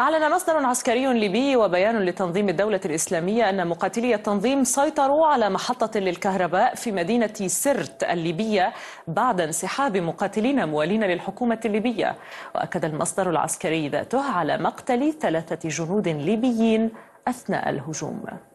أعلن مصدر عسكري ليبي وبيان لتنظيم الدولة الإسلامية أن مقاتلي التنظيم سيطروا على محطة للكهرباء في مدينة سرت الليبية بعد انسحاب مقاتلين موالين للحكومة الليبية وأكد المصدر العسكري ذاته على مقتل ثلاثة جنود ليبيين أثناء الهجوم